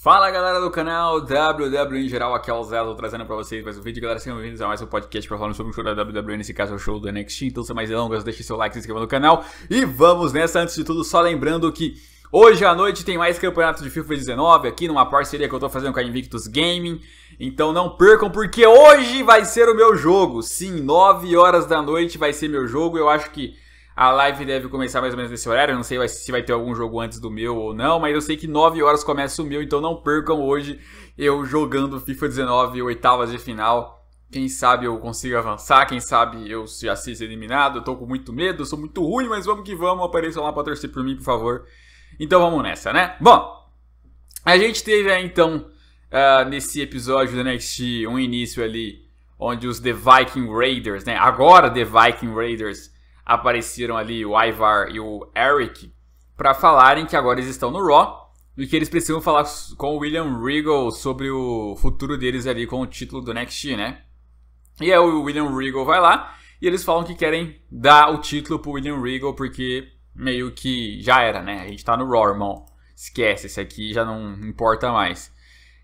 Fala galera do canal WWE em geral, aqui é o Zazo trazendo pra vocês mais um vídeo. Galera, sejam bem-vindos a mais um podcast pra falar sobre o show da WWE, nesse caso é o show do NXT. Então, sem mais delongas, deixe seu like, se inscreva no canal e vamos nessa. Antes de tudo, só lembrando que hoje à noite tem mais campeonato de FIFA 19 aqui numa parceria que eu tô fazendo com a Invictus Gaming. Então não percam, porque hoje vai ser o meu jogo. Sim, 9 horas da noite vai ser meu jogo. Eu acho que a live deve começar mais ou menos nesse horário. não sei se vai ter algum jogo antes do meu ou não, mas eu sei que 9 horas começa o meu, então não percam hoje eu jogando FIFA 19, oitavas de final. Quem sabe eu consigo avançar, quem sabe eu já seja eliminado. Eu tô com muito medo, sou muito ruim, mas vamos que vamos. Apareçam lá pra torcer por mim, por favor. Então vamos nessa, né? Bom, a gente teve aí então, uh, nesse episódio do NXT, um início ali onde os The Viking Raiders, né? Agora The Viking Raiders apareceram ali o Ivar e o Eric para falarem que agora eles estão no Raw e que eles precisam falar com o William Regal sobre o futuro deles ali com o título do NXT, né? E aí o William Regal vai lá e eles falam que querem dar o título pro William Regal porque meio que já era, né? A gente tá no Raw, irmão. Esquece, esse aqui já não importa mais.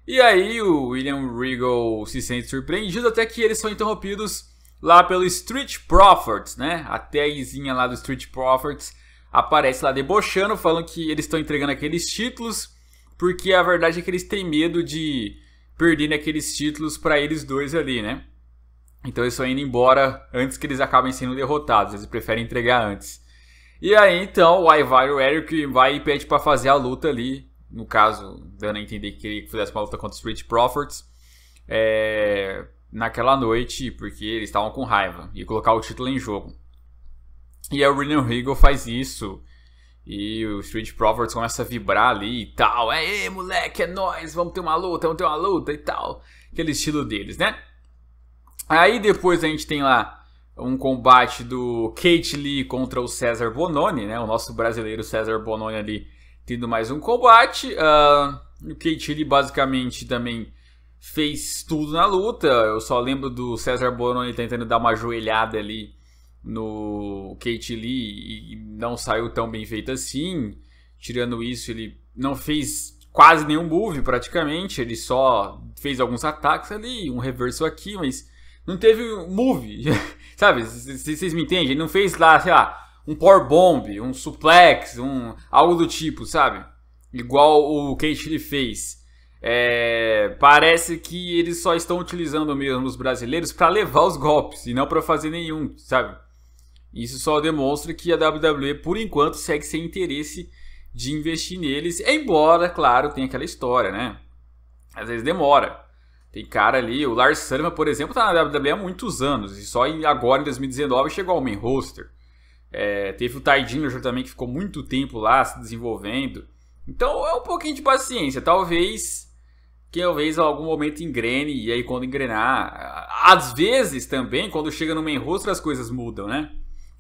E aí o William Regal se sente surpreendido até que eles são interrompidos lá pelo Street Profits, né? A tagzinha lá do Street Profits aparece lá debochando, falando que eles estão entregando aqueles títulos, porque a verdade é que eles têm medo de perderem aqueles títulos para eles dois ali, né? Então eles estão indo embora antes que eles acabem sendo derrotados, eles preferem entregar antes. E aí então o Ivaro o Eric vai e pede para fazer a luta ali, no caso, dando a entender que ele fizesse uma luta contra o Street Profits. É, naquela noite porque eles estavam com raiva e colocar o título em jogo. E aí o William Regal faz isso e o Street Profits começa a vibrar ali e tal. É, moleque, é nós, vamos ter uma luta, vamos ter uma luta e tal. Aquele estilo deles, né? Aí depois a gente tem lá um combate do Kate Lee contra o César Bononi, né? O nosso brasileiro César Bononi ali tendo mais um combate. Uh, o Kate Lee basicamente também fez tudo na luta. Eu só lembro do César Bononi tentando dar uma joelhada ali no Kate Lee e não saiu tão bem feito assim. Tirando isso, ele não fez quase nenhum move praticamente, ele só fez alguns ataques ali, um reverso aqui, mas não teve move, sabe? Vocês me entendem? Ele não fez lá, sei lá, um power bomb, um suplex, um algo do tipo, sabe? Igual o Kate Lee fez. É, parece que eles só estão utilizando mesmo os brasileiros para levar os golpes e não para fazer nenhum, sabe? Isso só demonstra que a WWE, por enquanto, segue sem interesse de investir neles, embora, claro, tem aquela história, né? Às vezes demora. Tem cara ali, o Lars Sullivan, por exemplo, tá na WWE há muitos anos, e só agora, em 2019, chegou ao main roster. É, teve o Ty Dillinger também, que ficou muito tempo lá se desenvolvendo. Então é um pouquinho de paciência, talvez que talvez em algum momento engrene, e aí quando engrenar, às vezes também, quando chega no main roster as coisas mudam, né?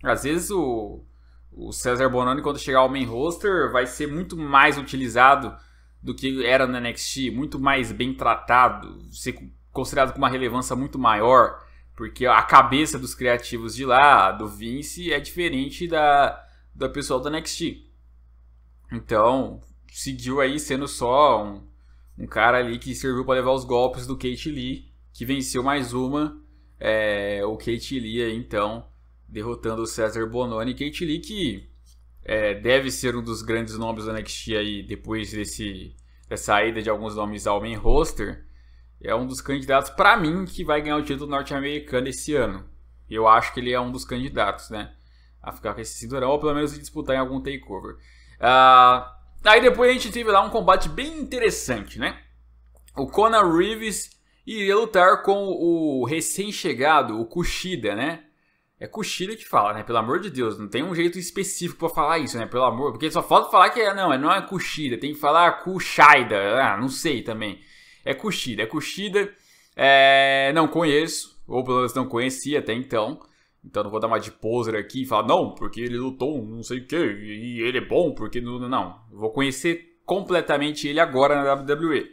Às vezes o, o César Bononi, quando chegar ao main roster, vai ser muito mais utilizado do que era no NXT, muito mais bem tratado, ser considerado com uma relevância muito maior, porque a cabeça dos criativos de lá, do Vince, é diferente da, da pessoal do NXT. Então, seguiu aí sendo só um, um cara ali que serviu para levar os golpes do Kate Lee, que venceu mais uma. É, o Kate Lee aí, então, derrotando o César Bononi. Kate Lee que é, deve ser um dos grandes nomes da NXT aí depois desse, dessa saída de alguns nomes ao main roster. É um dos candidatos, para mim, que vai ganhar o título norte-americano esse ano. Eu acho que ele é um dos candidatos, né? A ficar com esse cinturão, ou pelo menos disputar em algum takeover. Ah. Uh... Aí depois a gente teve lá um combate bem interessante, né? O Conan Reeves iria lutar com o recém-chegado, o Kushida, né? É Kushida que fala, né? Pelo amor de Deus, não tem um jeito específico para falar isso, né? Pelo amor, porque só falta falar que é, não, é, não é Kushida, tem que falar Kushida, ah, não sei também. É Kushida, é Kushida, é... não conheço, ou pelo menos não conhecia até então. Então não vou dar uma de poser aqui e falar, não, porque ele lutou não sei o que, e ele é bom, porque não. Não. vou conhecer completamente ele agora na WWE.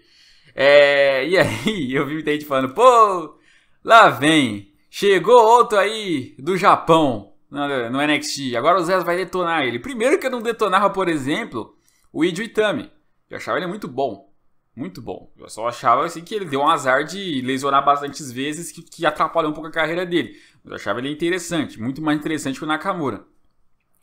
É, e aí eu vi muita gente falando, pô, lá vem. Chegou outro aí do Japão no NXT. É agora o Zé vai detonar ele. Primeiro que eu não detonava, por exemplo, o Ijo Itami. Eu achava ele muito bom. Muito bom. Eu só achava assim que ele deu um azar de lesionar bastantes vezes, que, que atrapalhou um pouco a carreira dele. Mas eu achava ele interessante, muito mais interessante que o Nakamura.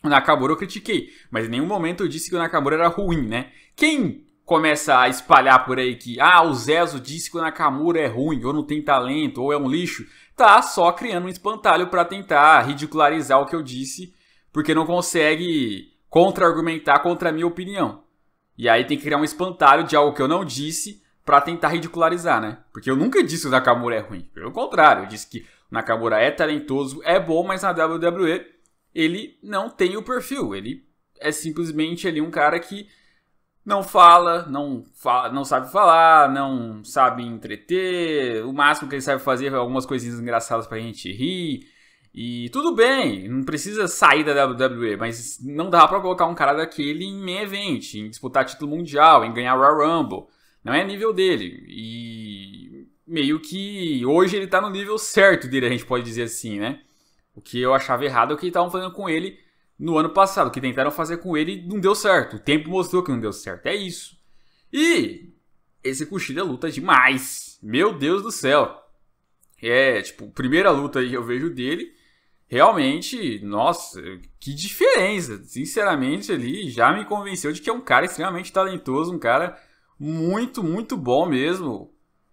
O Nakamura eu critiquei, mas em nenhum momento eu disse que o Nakamura era ruim, né? Quem começa a espalhar por aí que ah, o Zezo disse que o Nakamura é ruim, ou não tem talento, ou é um lixo, tá só criando um espantalho para tentar ridicularizar o que eu disse, porque não consegue contra-argumentar contra a minha opinião. E aí tem que criar um espantalho de algo que eu não disse para tentar ridicularizar, né? Porque eu nunca disse que o Nakamura é ruim. Pelo contrário, eu disse que o Nakamura é talentoso, é bom, mas na WWE ele não tem o perfil. Ele é simplesmente ali um cara que não fala, não, fala, não sabe falar, não sabe entreter. O máximo que ele sabe fazer é algumas coisinhas engraçadas pra gente rir. E tudo bem, não precisa sair da WWE, mas não dá para colocar um cara daquele em main event, em disputar título mundial, em ganhar Royal Rumble. Não é nível dele. E meio que hoje ele tá no nível certo dele, a gente pode dizer assim, né? O que eu achava errado é o que estavam fazendo com ele no ano passado, o que tentaram fazer com ele não deu certo. O tempo mostrou que não deu certo. É isso. E esse Cuxilha luta demais. Meu Deus do céu. É, tipo, primeira luta aí eu vejo dele realmente, nossa, que diferença. Sinceramente, ali já me convenceu de que é um cara extremamente talentoso, um cara muito, muito bom mesmo.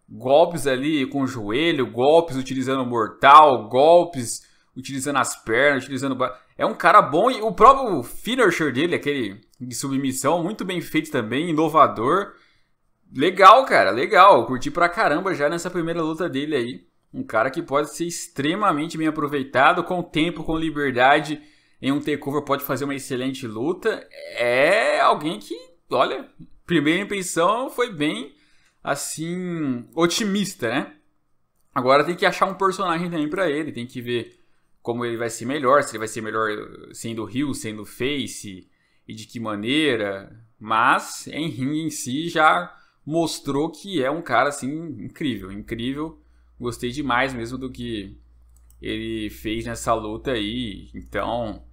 Golpes ali com o joelho, golpes utilizando o mortal, golpes utilizando as pernas, utilizando. É um cara bom e o próprio finisher dele, aquele de submissão, muito bem feito também, inovador. Legal, cara, legal. Curti pra caramba já nessa primeira luta dele aí. Um cara que pode ser extremamente bem aproveitado, com tempo, com liberdade, em um takeover pode fazer uma excelente luta. É alguém que, olha, primeira impressão foi bem, assim, otimista, né? Agora tem que achar um personagem também para ele, tem que ver como ele vai ser melhor, se ele vai ser melhor sendo rio sendo face e de que maneira. Mas em ringue em si já mostrou que é um cara assim incrível, incrível gostei demais mesmo do que ele fez nessa luta aí. Então,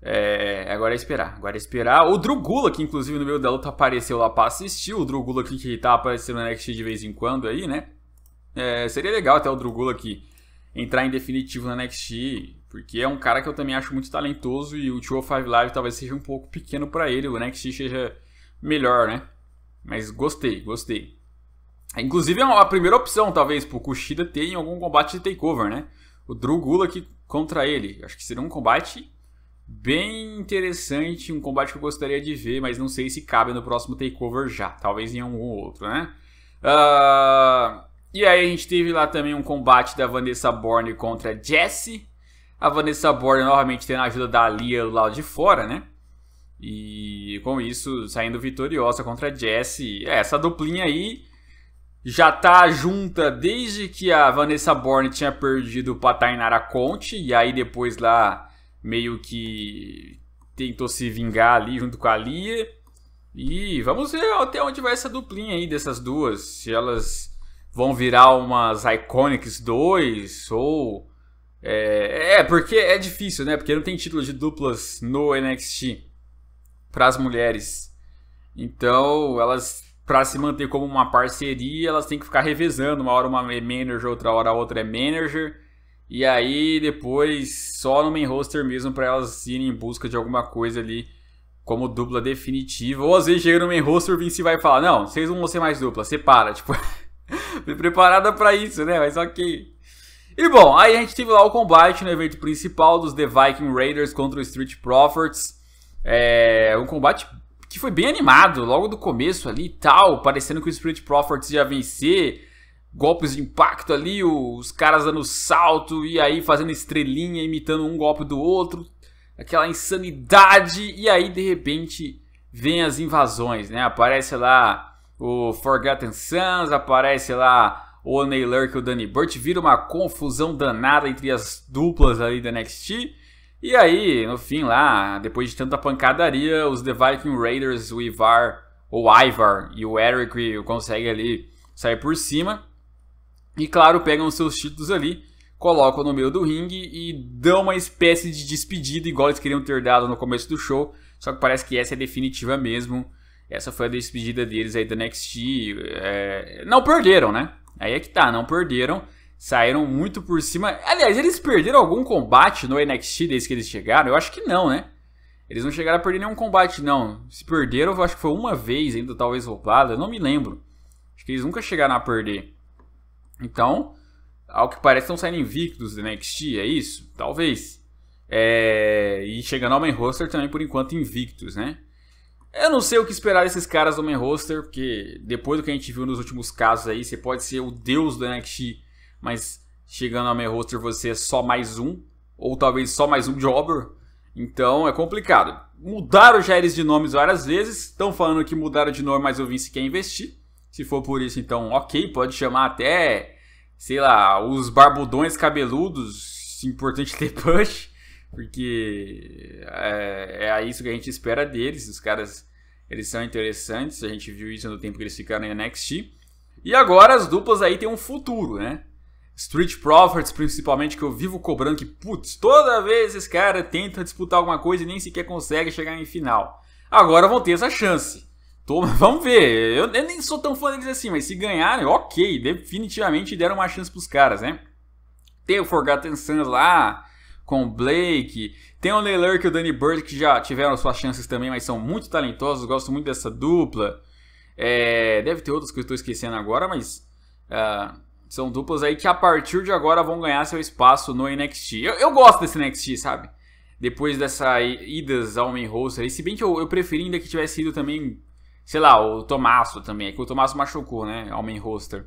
é, agora é esperar. Agora é esperar. O Drugula, que inclusive no meio da luta apareceu lá pra assistir. O Drugula aqui que tá aparecendo no NXT de vez em quando aí, né? É, seria legal até o Drugula aqui entrar em definitivo na NXT, porque é um cara que eu também acho muito talentoso e o oh Five Live talvez seja um pouco pequeno para ele, o NXT seja melhor, né? Mas gostei, gostei. Inclusive, é a primeira opção, talvez, pro Kushida ter em algum combate de takeover, né? O Drew Gulak contra ele. Acho que seria um combate bem interessante, um combate que eu gostaria de ver, mas não sei se cabe no próximo takeover já. Talvez em algum outro, né? Uh, e aí a gente teve lá também um combate da Vanessa Bourne contra Jesse, A Vanessa Bourne novamente tendo a ajuda da Lia lá de fora, né? E com isso saindo vitoriosa contra Jessie. É, essa duplinha aí já tá junta desde que a Vanessa Bourne tinha perdido para Tainara Conte, e aí depois lá meio que tentou se vingar ali junto com a Lia. E vamos ver até onde vai essa duplinha aí dessas duas, se elas vão virar umas Iconics 2 ou... É, é, porque é difícil, né? Porque não tem título de duplas no NXT para as mulheres. Então, elas para se manter como uma parceria, elas têm que ficar revezando. Uma hora uma é manager, outra hora a outra é manager. E aí depois só no main roster mesmo para elas irem em busca de alguma coisa ali como dupla definitiva. Ou às vezes chega no main roster o se vai falar: Não, vocês não vão ser mais dupla, separa. Tipo, preparada para isso, né? Mas ok. E bom, aí a gente teve lá o combate no evento principal dos The Viking Raiders contra o Street Profits. É um combate que foi bem animado logo do começo ali e tal, parecendo que o Spirit Profits ia vencer. Golpes de impacto ali, os caras dando salto e aí fazendo estrelinha, imitando um golpe do outro. Aquela insanidade. E aí, de repente, vem as invasões, né? Aparece lá o Forgotten Sons, aparece lá o Ney Lurk e o Danny Burt. Vira uma confusão danada entre as duplas ali da NXT. E aí, no fim lá, depois de tanta pancadaria, os The Viking Raiders, o Ivar, o Ivar e o Eric conseguem ali sair por cima. E claro, pegam seus títulos ali, colocam no meio do ringue e dão uma espécie de despedida, igual eles queriam ter dado no começo do show. Só que parece que essa é definitiva mesmo. Essa foi a despedida deles aí da NXT. É... Não perderam, né? Aí é que tá, não perderam saíram muito por cima. Aliás, eles perderam algum combate no NXT desde que eles chegaram? Eu acho que não, né? Eles não chegaram a perder nenhum combate, não. Se perderam, eu acho que foi uma vez ainda, talvez roubada, eu não me lembro. Acho que eles nunca chegaram a perder. Então, ao que parece, estão saindo invictos do NXT, é isso? Talvez. É... E chegando ao main roster também, por enquanto, invictos, né? Eu não sei o que esperar desses caras do main roster, porque depois do que a gente viu nos últimos casos aí, você pode ser o deus do NXT mas chegando ao meu roster você é só mais um, ou talvez só mais um jobber. Então é complicado. Mudaram já eles de nomes várias vezes, estão falando que mudaram de nome, mas o Vince quer investir. Se for por isso, então ok, pode chamar até, sei lá, os barbudões cabeludos, importante ter punch, porque é, é isso que a gente espera deles, os caras eles são interessantes, a gente viu isso no tempo que eles ficaram em NXT. E agora as duplas aí têm um futuro, né? Street Profits, principalmente, que eu vivo cobrando que, putz, toda vez esse cara tenta disputar alguma coisa e nem sequer consegue chegar em final. Agora vão ter essa chance. Tô, vamos ver. Eu, eu, nem sou tão fã deles assim, mas se ganharem, ok. Definitivamente deram uma chance pros caras, né? Tem o Forgotten Sons lá, com o Blake. Tem o Neil e o Danny Bird, que já tiveram suas chances também, mas são muito talentosos. Gosto muito dessa dupla. É, deve ter outras que eu estou esquecendo agora, mas... Uh, são duplas aí que a partir de agora vão ganhar seu espaço no NXT. Eu, eu gosto desse NXT, sabe? Depois dessa idas ao main roster aí. Se bem que eu, eu preferi ainda que tivesse ido também, sei lá, o Tomasso também. É que o Tomasso machucou, né? Ao main roster.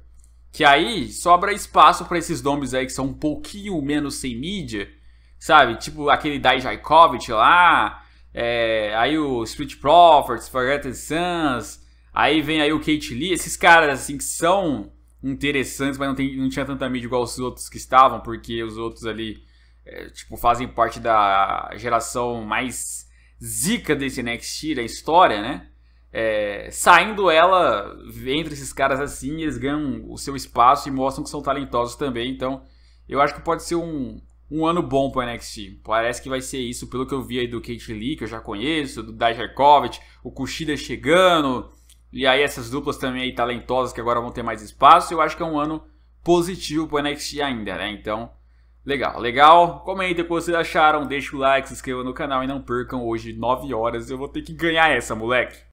Que aí sobra espaço para esses nomes aí que são um pouquinho menos sem mídia, sabe? Tipo aquele Dai Jaikovic lá, é, aí o Street Profits, Forgotten Sons, aí vem aí o Kate Lee, esses caras assim que são interessantes, mas não, tem, não tinha tanta mídia igual os outros que estavam, porque os outros ali, é, tipo, fazem parte da geração mais zica desse NXT, da história, né? É, saindo ela entre esses caras assim, eles ganham o seu espaço e mostram que são talentosos também. Então, eu acho que pode ser um, um ano bom para NXT. Parece que vai ser isso, pelo que eu vi aí do Kate Lee, que eu já conheço, do Dijakovic, o Kushida chegando, e aí essas duplas também aí talentosas que agora vão ter mais espaço. Eu acho que é um ano positivo para o NXT ainda, né? Então, legal, legal. Comenta o que vocês acharam, deixa o like, se inscreva no canal e não percam. Hoje, 9 horas, eu vou ter que ganhar essa, moleque.